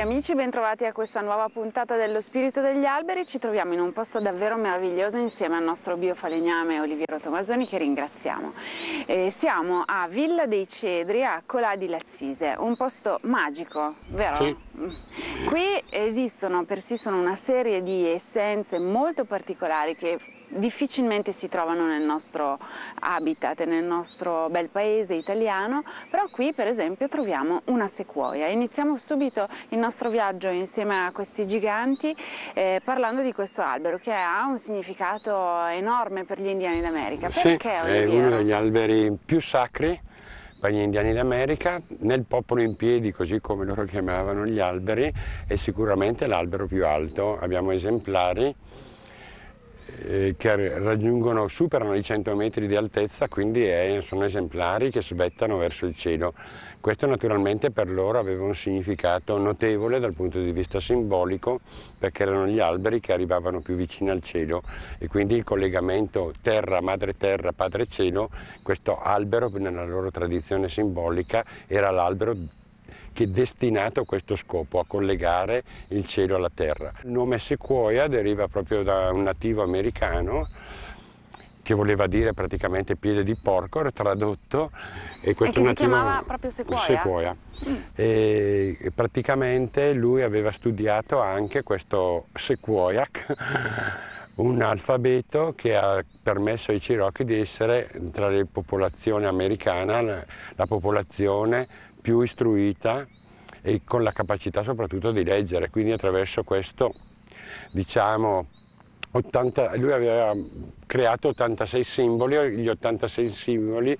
Cari amici, bentrovati a questa nuova puntata dello Spirito degli Alberi. Ci troviamo in un posto davvero meraviglioso insieme al nostro biofalegname Oliviero Tomasoni che ringraziamo. Eh, siamo a Villa dei Cedri a Colà di Lazzise, un posto magico, vero? Sì. Qui esistono, persistono una serie di essenze molto particolari che difficilmente si trovano nel nostro habitat, nel nostro bel paese italiano, però qui per esempio troviamo una sequoia. Iniziamo subito il nostro viaggio insieme a questi giganti eh, parlando di questo albero che ha un significato enorme per gli indiani d'America. Perché sì, è uno degli alberi più sacri per gli indiani d'America, nel popolo in piedi, così come loro chiamavano gli alberi, è sicuramente l'albero più alto. Abbiamo esemplari eh, che raggiungono, superano i 100 metri di altezza, quindi è, sono esemplari che svettano verso il cielo. Questo naturalmente per loro aveva un significato notevole dal punto di vista simbolico, perché erano gli alberi che arrivavano più vicino al cielo e quindi il collegamento terra, madre terra, padre cielo, questo albero nella loro tradizione simbolica era l'albero che è destinato a questo scopo, a collegare il cielo alla terra. Il nome sequoia deriva proprio da un nativo americano che voleva dire praticamente piede di porco, era tradotto. E, questo e si chiamava proprio sequoia? Sequoia. Mm. E praticamente lui aveva studiato anche questo Sequoia, un alfabeto che ha permesso ai Cherokee di essere tra le popolazioni americane la popolazione più istruita e con la capacità soprattutto di leggere, quindi attraverso questo diciamo 80, lui aveva creato 86 simboli, gli 86 simboli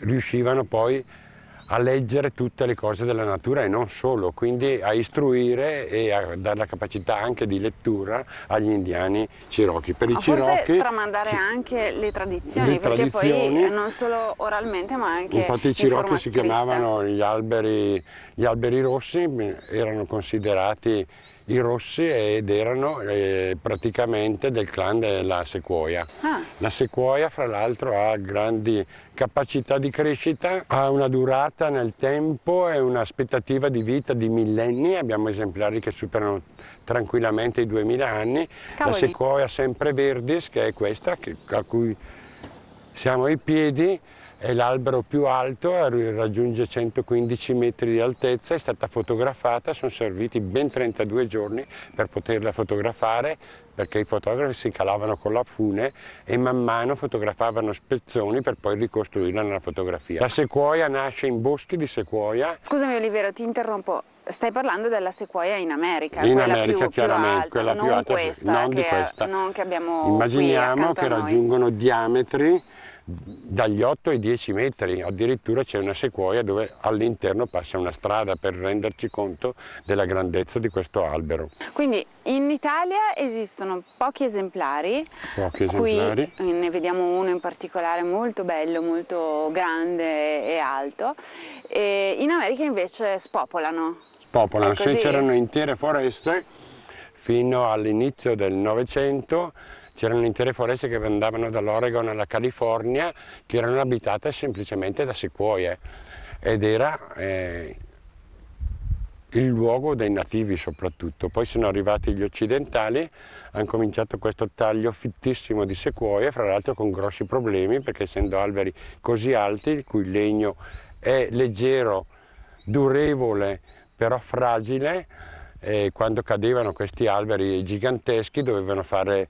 riuscivano poi a a leggere tutte le cose della natura e non solo, quindi a istruire e a dare la capacità anche di lettura agli indiani Cherokee. Per i ah, Forse Cherokee, tramandare anche le tradizioni, le perché tradizioni, poi non solo oralmente ma anche Infatti i Cherokee si chiamavano gli alberi gli alberi rossi erano considerati i rossi ed erano eh, praticamente del clan della sequoia. Ah. La sequoia fra l'altro ha grandi capacità di crescita, ha una durata nel tempo e un'aspettativa di vita di millenni, abbiamo esemplari che superano tranquillamente i 2000 anni. Cavoli. La sequoia sempre verdis, che è questa che, a cui siamo ai piedi, è l'albero più alto, eh, raggiunge 115 metri di altezza, è stata fotografata, sono serviti ben 32 giorni per poterla fotografare perché i fotografi si calavano con la fune e man mano fotografavano spezzoni per poi ricostruirla nella fotografia. La sequoia nasce in boschi di sequoia. Scusami Olivero, ti interrompo. Stai parlando della sequoia in America, in quella America più, chiaramente, più alta, quella non più alta, questa, non che, di questa. Non che abbiamo Immaginiamo che raggiungono diametri dagli 8 ai 10 metri, addirittura c'è una sequoia dove all'interno passa una strada per renderci conto della grandezza di questo albero. Quindi in Italia esistono pochi esemplari, pochi esemplari. qui ne vediamo uno in particolare molto bello, molto grande e alto, e in America invece spopolano. Spopolano, se c'erano intere foreste fino all'inizio del Novecento c'erano intere foreste che andavano dall'Oregon alla California che erano abitate semplicemente da sequoie ed era eh, il luogo dei nativi soprattutto. Poi sono arrivati gli occidentali, hanno cominciato questo taglio fittissimo di sequoie, fra l'altro con grossi problemi perché essendo alberi così alti, il cui legno è leggero, durevole, però fragile, eh, quando cadevano questi alberi giganteschi dovevano fare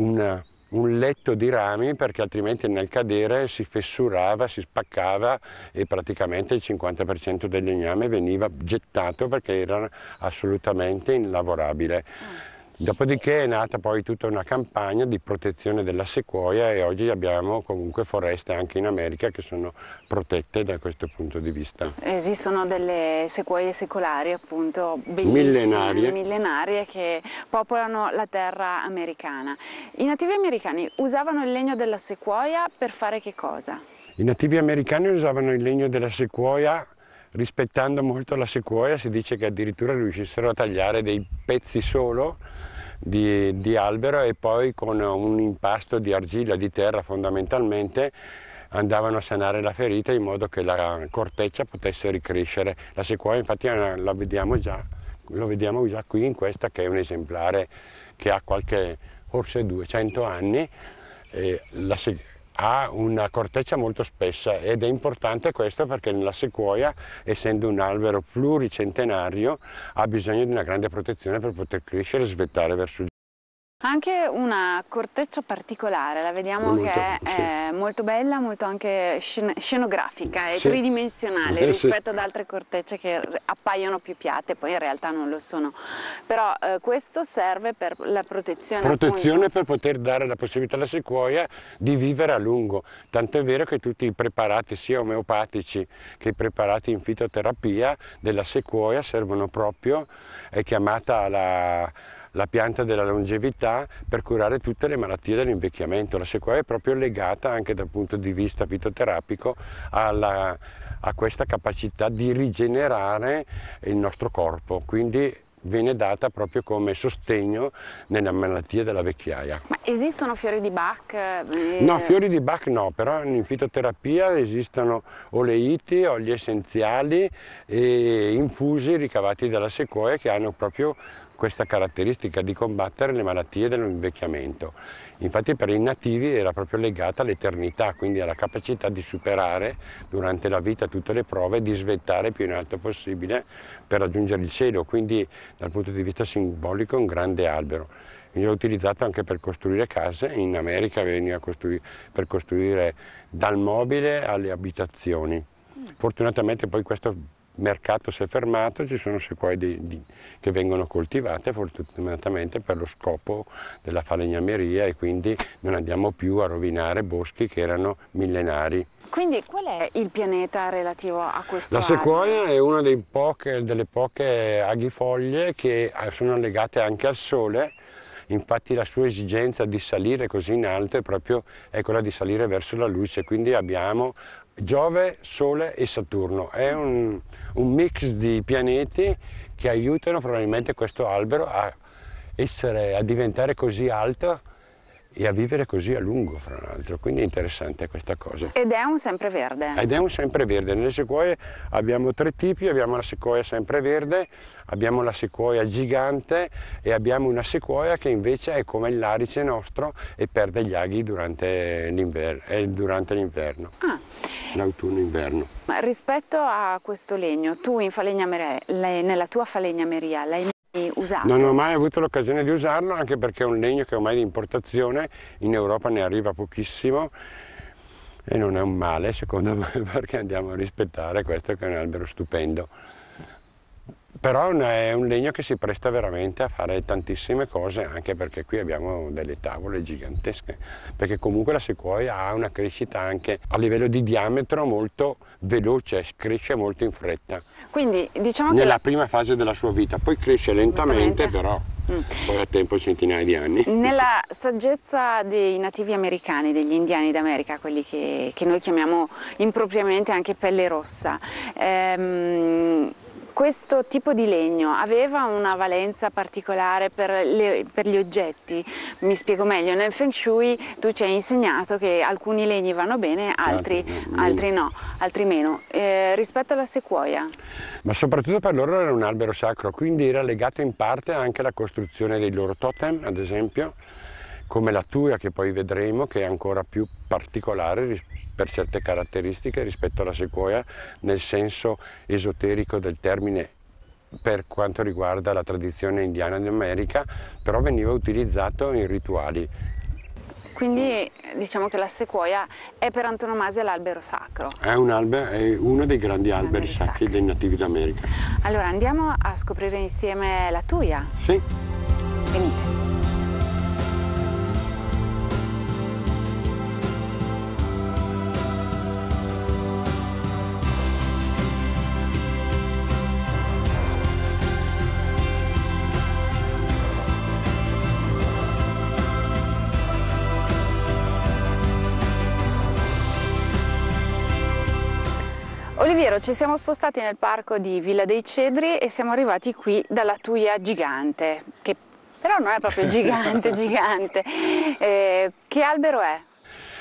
una, un letto di rami perché altrimenti nel cadere si fessurava, si spaccava e praticamente il 50% del legname veniva gettato perché era assolutamente inlavorabile. Ah. Dopodiché è nata poi tutta una campagna di protezione della sequoia e oggi abbiamo comunque foreste anche in America che sono protette da questo punto di vista. Esistono eh delle sequoie secolari appunto bellissime, millenarie, millenarie che popolano la terra americana. I nativi americani usavano il legno della sequoia per fare che cosa? I nativi americani usavano il legno della sequoia rispettando molto la sequoia si dice che addirittura riuscissero a tagliare dei pezzi solo di, di albero e poi con un impasto di argilla, di terra fondamentalmente, andavano a sanare la ferita in modo che la corteccia potesse ricrescere. La sequoia infatti eh, la vediamo già, lo vediamo già qui in questa che è un esemplare che ha qualche, forse 200 anni. E la sequoia ha una corteccia molto spessa ed è importante questo perché la sequoia, essendo un albero pluricentenario, ha bisogno di una grande protezione per poter crescere e svettare verso il anche una corteccia particolare, la vediamo molto, che sì. è eh, molto bella, molto anche scen scenografica e sì. tridimensionale eh, rispetto sì. ad altre cortecce che appaiono più piatte, poi in realtà non lo sono. Però eh, questo serve per la protezione. Protezione appunto. per poter dare la possibilità alla sequoia di vivere a lungo, tanto è vero che tutti i preparati sia omeopatici che i preparati in fitoterapia della sequoia servono proprio, è chiamata la la pianta della longevità per curare tutte le malattie dell'invecchiamento. La sequoia è proprio legata anche dal punto di vista fitoterapico alla, a questa capacità di rigenerare il nostro corpo, quindi viene data proprio come sostegno nella malattia della vecchiaia. Ma esistono fiori di Bach? Eh, no, fiori di Bach no, però in fitoterapia esistono oleiti, oli essenziali e infusi ricavati dalla sequoia che hanno proprio questa caratteristica di combattere le malattie dell'invecchiamento. Infatti per i nativi era proprio legata all'eternità, quindi alla capacità di superare durante la vita tutte le prove e di svettare più in alto possibile per raggiungere il cielo, quindi dal punto di vista simbolico un grande albero. Veniva utilizzato anche per costruire case, in America veniva costrui per costruire dal mobile alle abitazioni. Mm. Fortunatamente poi questo mercato si è fermato, ci sono sequoie che vengono coltivate fortunatamente per lo scopo della falegnameria e quindi non andiamo più a rovinare boschi che erano millenari. Quindi qual è il pianeta relativo a questo? La sequoia è una poche, delle poche aghifoglie che eh, sono legate anche al sole infatti la sua esigenza di salire così in alto è proprio è quella di salire verso la luce, quindi abbiamo Giove, Sole e Saturno. È un, un mix di pianeti che aiutano probabilmente questo albero a, essere, a diventare così alto e a vivere così a lungo, fra l'altro, quindi è interessante questa cosa. Ed è un sempreverde. Ed è un sempreverde. Nelle sequoie abbiamo tre tipi, abbiamo la sequoia sempreverde, abbiamo la sequoia gigante e abbiamo una sequoia che invece è come l'arice nostro e perde gli aghi durante eh, l'inverno, ah. l'autunno-inverno. Ma rispetto a questo legno, tu in falegnameria, nella tua falegnameria l'hai Usato. Non ho mai avuto l'occasione di usarlo anche perché è un legno che ormai di importazione, in Europa ne arriva pochissimo e non è un male secondo me perché andiamo a rispettare questo che è un albero stupendo. Però è un, legno che si presta veramente a fare tantissime cose, anche perché qui abbiamo delle tavole gigantesche, perché comunque la sequoia ha una crescita anche a livello di diametro molto veloce, cresce molto in fretta. Quindi diciamo Nella che... prima fase della sua vita, poi cresce lentamente, lentamente. però mm. poi a tempo centinaia di anni. Nella saggezza dei nativi americani, degli indiani d'America, quelli che, che, noi chiamiamo impropriamente anche pelle rossa, ehm, questo tipo di legno aveva una valenza particolare per, le, per, gli oggetti? Mi spiego meglio, nel Feng Shui tu ci hai insegnato che alcuni legni vanno bene, altri, altri no, altri meno. Eh, rispetto alla sequoia? Ma soprattutto per loro era un albero sacro, quindi era legato in parte anche alla costruzione dei loro totem, ad esempio, come la tua che poi vedremo che è ancora più particolare rispetto per certe caratteristiche rispetto alla sequoia nel senso esoterico del termine per quanto riguarda la tradizione indiana America, però veniva utilizzato in rituali. Quindi diciamo che la sequoia è per antonomasia l'albero sacro. È, un albero, è uno dei grandi alberi, sacri, sacri dei nativi d'America. Allora andiamo a scoprire insieme la tuia. Sì. Venite. vero, ci siamo spostati nel parco di Villa dei Cedri e siamo arrivati qui dalla Tuia Gigante, che però non è proprio gigante, gigante. Eh, che albero è?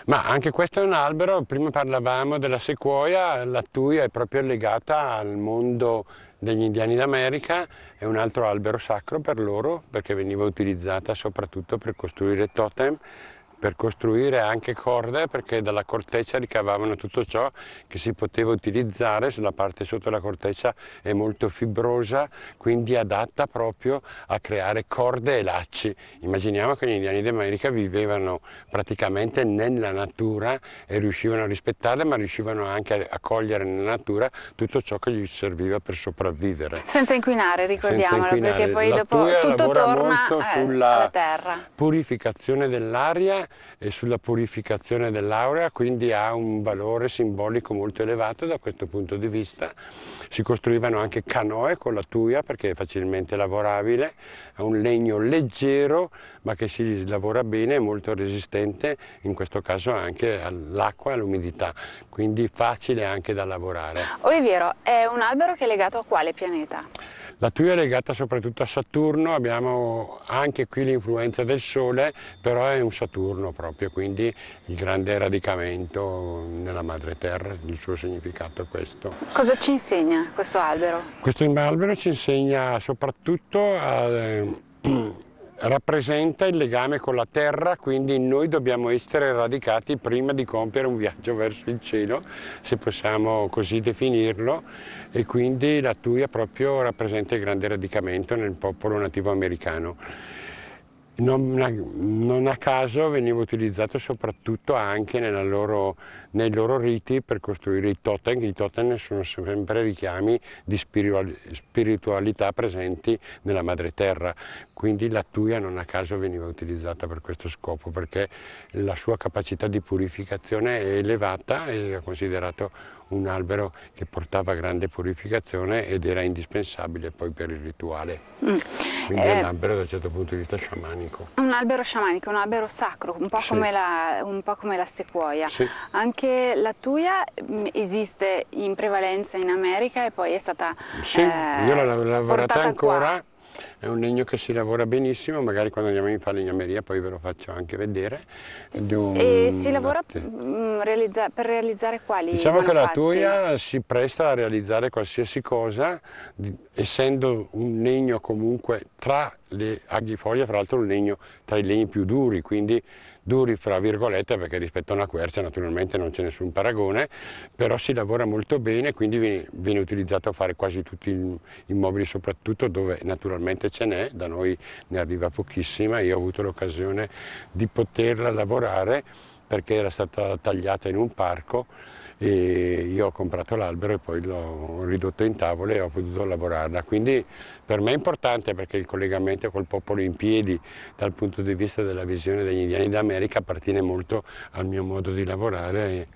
Ma anche questo è un albero, prima parlavamo della sequoia, la Tuia è proprio legata al mondo degli indiani d'America, è un altro albero sacro per loro perché veniva utilizzata soprattutto per costruire totem per costruire anche corde perché dalla corteccia ricavavano tutto ciò che si poteva utilizzare sulla parte sotto la corteccia è molto fibrosa quindi adatta proprio a creare corde e lacci immaginiamo che gli indiani d'America vivevano praticamente nella natura e riuscivano a rispettarla ma riuscivano anche a cogliere nella natura tutto ciò che gli serviva per sopravvivere senza inquinare ricordiamolo senza inquinare. perché poi la dopo tutto torna molto eh, sulla terra purificazione dell'aria e sulla purificazione dell'aurea, quindi ha un valore simbolico molto elevato da questo punto di vista. Si costruivano anche canoe con la tuia perché è facilmente lavorabile, è un legno leggero ma che si lavora bene, è molto resistente in questo caso anche all'acqua e all'umidità, quindi facile anche da lavorare. Oliviero, è un albero che è legato a quale pianeta? La tuia è legata soprattutto a Saturno, abbiamo anche qui l'influenza del Sole, però è un Saturno proprio, quindi il grande radicamento nella madre terra, il suo significato è questo. Cosa ci insegna questo albero? Questo albero ci insegna soprattutto a rappresenta il legame con la terra, quindi noi dobbiamo essere radicati prima di compiere un viaggio verso il cielo, se possiamo così definirlo, e quindi la Tuia proprio rappresenta il grande radicamento nel popolo nativo americano. Non a, non a caso veniva utilizzato soprattutto anche nella loro nei loro riti per costruire i totem, i totem sono sempre richiami di spiritualità presenti nella madre terra. Quindi la tuia non a caso veniva utilizzata per questo scopo, perché la sua capacità di purificazione è elevata e era considerato un albero che portava grande purificazione ed era indispensabile poi per il rituale. Mm. Quindi eh, è un albero da un certo punto di vista sciamanico. Un albero sciamanico, un albero sacro, un po' sì. come la, un po come la sequoia. Sì. Anche perché la tuia mm, esiste in prevalenza in America e poi è stata Sì, eh, io l'ho lavorata ancora. Qua. È un legno che si lavora benissimo, magari quando andiamo in falegnameria poi ve lo faccio anche vedere. e si lavora mm, realizza per realizzare quali? Diciamo che la tuia si presta a realizzare qualsiasi cosa, essendo un legno comunque tra le aghifoglie, fra l'altro un legno tra i legni più duri, quindi duri fra virgolette perché rispetto a una quercia naturalmente non c'è nessun paragone, però si lavora molto bene, quindi viene, viene utilizzato a fare quasi tutti i mobili, soprattutto dove naturalmente ce n'è, da noi ne arriva pochissima, io ho avuto l'occasione di poterla lavorare perché era stata tagliata in un parco e io ho comprato l'albero e poi l'ho ridotto in tavola e ho potuto lavorarla. Quindi per me è importante perché il collegamento col popolo in piedi dal punto di vista della visione degli indiani d'America appartiene molto al mio modo di lavorare.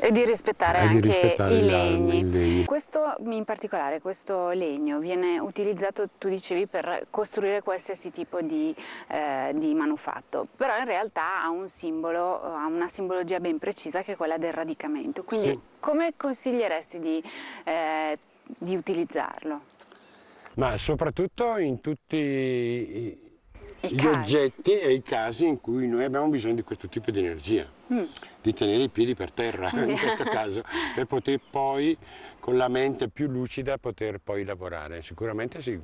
E di rispettare e anche di rispettare i, legni. i, legni. Questo in particolare, questo legno, viene utilizzato, tu dicevi, per costruire qualsiasi tipo di, eh, di manufatto, però in realtà ha, un simbolo, ha una simbologia ben precisa che è quella del radicamento. Quindi sì. come consiglieresti di, eh, di utilizzarlo? Ma soprattutto in tutti i e gli casi. oggetti e i casi in cui noi abbiamo bisogno di questo tipo di energia, mm. di tenere i piedi per terra in questo caso, per poter poi con la mente più lucida poter poi lavorare. Sicuramente sì,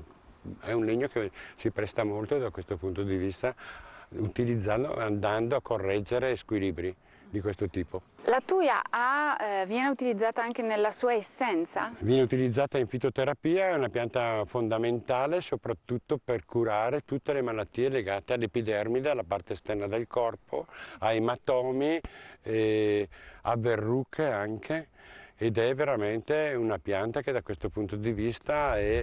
è un legno che si presta molto da questo punto di vista, utilizzando, andando a correggere squilibri di questo tipo. La tuia A eh, viene utilizzata anche nella sua essenza? Viene utilizzata in fitoterapia, è una pianta fondamentale soprattutto per curare tutte le malattie legate all'epidermide, alla parte esterna del corpo, a ematomi, eh, a verruche anche ed è veramente una pianta che da questo punto di vista è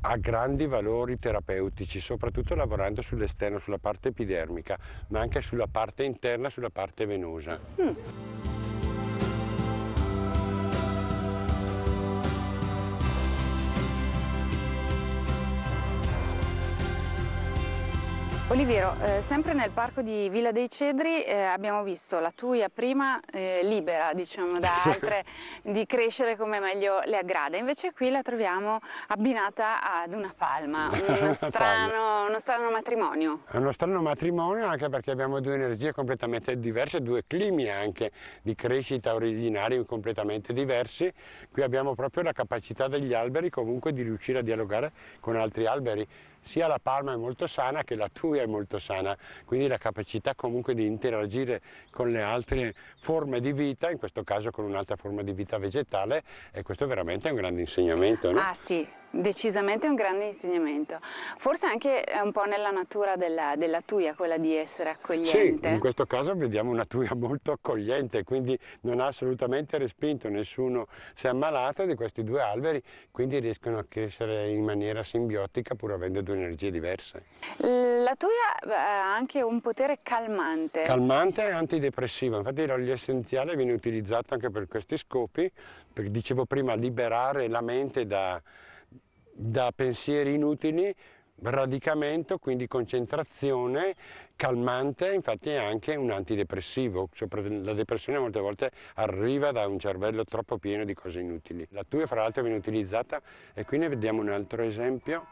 ha grandi valori terapeutici, soprattutto lavorando sull'esterno, sulla parte epidermica, ma anche sulla parte interna, sulla parte venosa. Mm. Oliviero, eh, sempre nel parco di Villa dei Cedri eh, abbiamo visto la Tuia prima eh, libera diciamo, da altre di crescere come meglio le aggrada, invece qui la troviamo abbinata ad una palma, uno strano, uno strano matrimonio. È uno strano matrimonio anche perché abbiamo due energie completamente diverse, due climi anche di crescita originari completamente diversi, qui abbiamo proprio la capacità degli alberi comunque di riuscire a dialogare con altri alberi sia la palma è molto sana che la tuia è molto sana, quindi la capacità comunque di interagire con le altre forme di vita, in questo caso con un'altra forma di vita vegetale, e questo veramente è un grande insegnamento. No? Ah sì, Decisamente un grande insegnamento, forse anche eh, un po' nella natura della, della, tuia, quella di essere accogliente. Sì, in questo caso vediamo una tuia molto accogliente, quindi non ha assolutamente respinto nessuno si è ammalato di questi due alberi, quindi riescono a crescere in maniera simbiotica pur avendo due energie diverse. La tuia eh, ha anche un potere calmante. Calmante e antidepressivo, infatti l'olio essenziale viene utilizzato anche per questi scopi, perché dicevo prima liberare la mente da da pensieri inutili, radicamento, quindi concentrazione, calmante, infatti è anche un antidepressivo. La depressione molte volte arriva da un cervello troppo pieno di cose inutili. La TUE fra l'altro viene utilizzata e qui ne vediamo un altro esempio,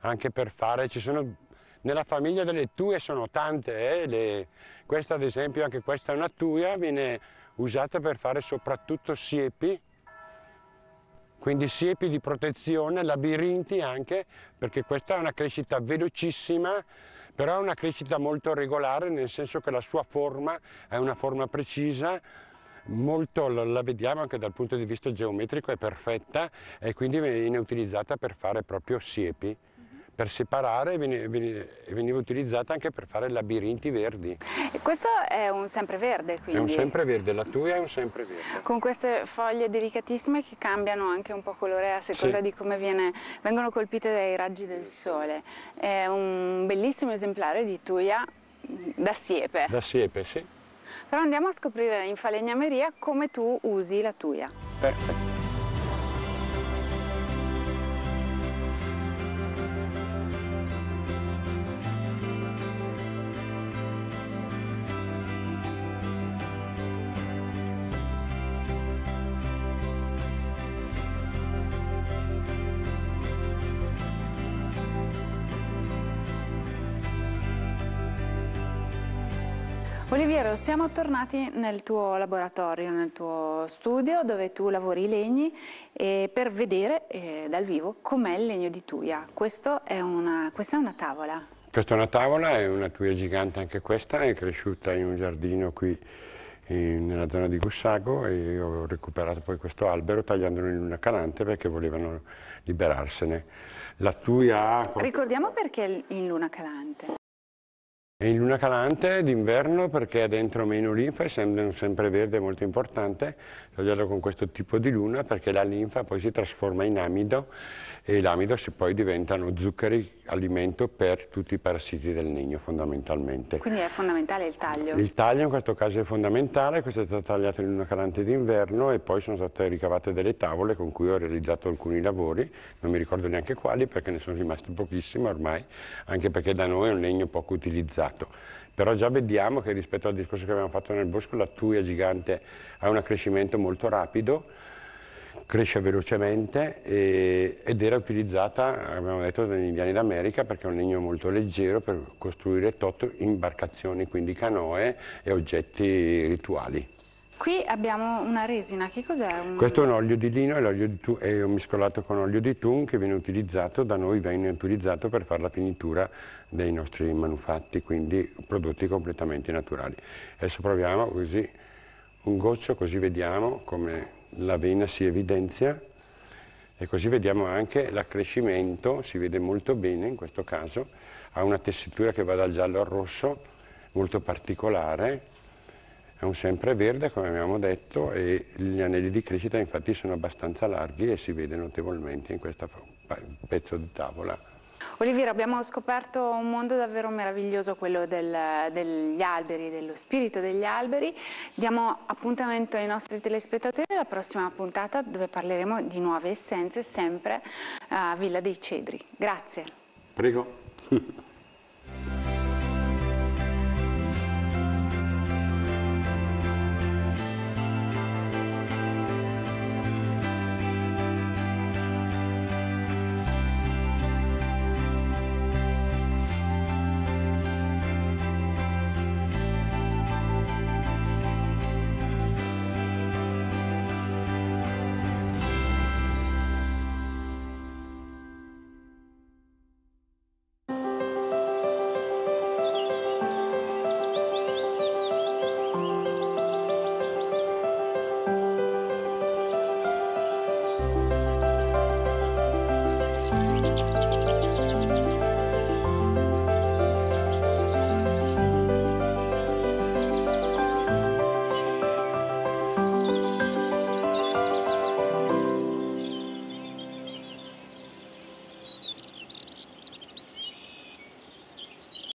anche per fare, ci sono nella famiglia delle tue sono tante, eh? Le, questa ad esempio, anche questa è una tuia, viene usata per fare soprattutto siepi, quindi siepi di protezione, labirinti anche, perché questa è una crescita velocissima, però è una crescita molto regolare, nel senso che la sua forma è una forma precisa, molto, la vediamo anche dal punto di vista geometrico, è perfetta e quindi viene utilizzata per fare proprio siepi per separare veniva utilizzata anche per fare labirinti verdi. E questo è un sempreverde quindi? È un sempreverde, la tua è un sempreverde. Con queste foglie delicatissime che cambiano anche un po' colore a seconda sì. di come viene, vengono colpite dai raggi del sole. È un bellissimo esemplare di tuia da siepe. Da siepe, sì. Però andiamo a scoprire in falegnameria come tu usi la tuia. Perfetto. Oliviero, siamo tornati nel tuo laboratorio, nel tuo studio dove tu lavori i legni eh, per vedere eh, dal vivo com'è il legno di tuia. È una, questa è una tavola. Questa è una tavola, è una tuia gigante anche questa, è cresciuta in un giardino qui in, nella zona di Gussago e ho recuperato poi questo albero tagliandolo in una calante perché volevano liberarsene. La tuia Ricordiamo perché in luna calante. È in luna calante d'inverno perché ha dentro meno linfa, essendo un sempreverde molto importante, tagliarlo con questo tipo di luna perché la linfa poi si trasforma in amido e l'amido poi diventano zuccheri alimento per tutti i parassiti del legno fondamentalmente. Quindi è fondamentale il taglio? Il taglio in questo caso è fondamentale, questa è stata tagliata in una calante d'inverno e poi sono state ricavate delle tavole con cui ho realizzato alcuni lavori, non mi ricordo neanche quali perché ne sono rimaste pochissime ormai, anche perché da noi è un legno poco utilizzato. Però già vediamo che rispetto al discorso che abbiamo fatto nel bosco la tuia gigante ha un accrescimento molto rapido, cresce velocemente e, ed era utilizzata, abbiamo detto, dagli indiani d'America perché è un legno molto leggero per costruire tot imbarcazioni, quindi canoe e oggetti rituali. Qui abbiamo una resina, che cos'è? Un... Questo è un olio di lino e è un miscolato con olio di tun che viene utilizzato, da noi viene utilizzato per fare la finitura dei nostri manufatti, quindi prodotti completamente naturali. Adesso proviamo così, un goccio così vediamo come la vena si evidenzia e così vediamo anche l'accrescimento, si vede molto bene in questo caso, ha una tessitura che va dal giallo al rosso molto particolare, è un sempreverde come abbiamo detto e gli anelli di crescita infatti sono abbastanza larghi e si vede notevolmente in questo pezzo di tavola. Oliviera, abbiamo scoperto un mondo davvero meraviglioso, quello del, degli alberi, dello spirito degli alberi. Diamo appuntamento ai nostri telespettatori alla prossima puntata dove parleremo di nuove essenze, sempre a Villa dei Cedri. Grazie. Prego.